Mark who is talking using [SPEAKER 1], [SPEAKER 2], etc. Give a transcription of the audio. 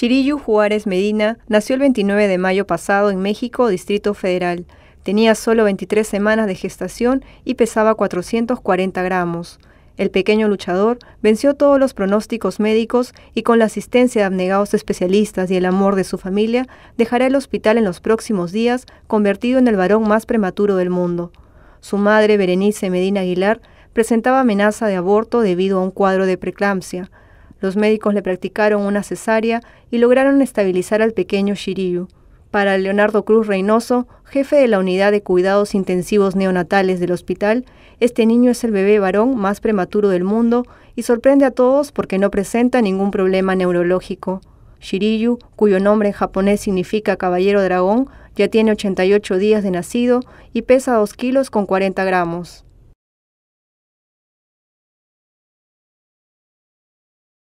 [SPEAKER 1] Chiriyu Juárez Medina nació el 29 de mayo pasado en México, Distrito Federal. Tenía solo 23 semanas de gestación y pesaba 440 gramos. El pequeño luchador venció todos los pronósticos médicos y con la asistencia de abnegados especialistas y el amor de su familia, dejará el hospital en los próximos días convertido en el varón más prematuro del mundo. Su madre, Berenice Medina Aguilar, presentaba amenaza de aborto debido a un cuadro de preeclampsia. Los médicos le practicaron una cesárea y lograron estabilizar al pequeño Shiryu. Para Leonardo Cruz Reynoso, jefe de la unidad de cuidados intensivos neonatales del hospital, este niño es el bebé varón más prematuro del mundo y sorprende a todos porque no presenta ningún problema neurológico. Shiryu, cuyo nombre en japonés significa caballero dragón, ya tiene 88 días de nacido y pesa 2 kilos con 40 gramos.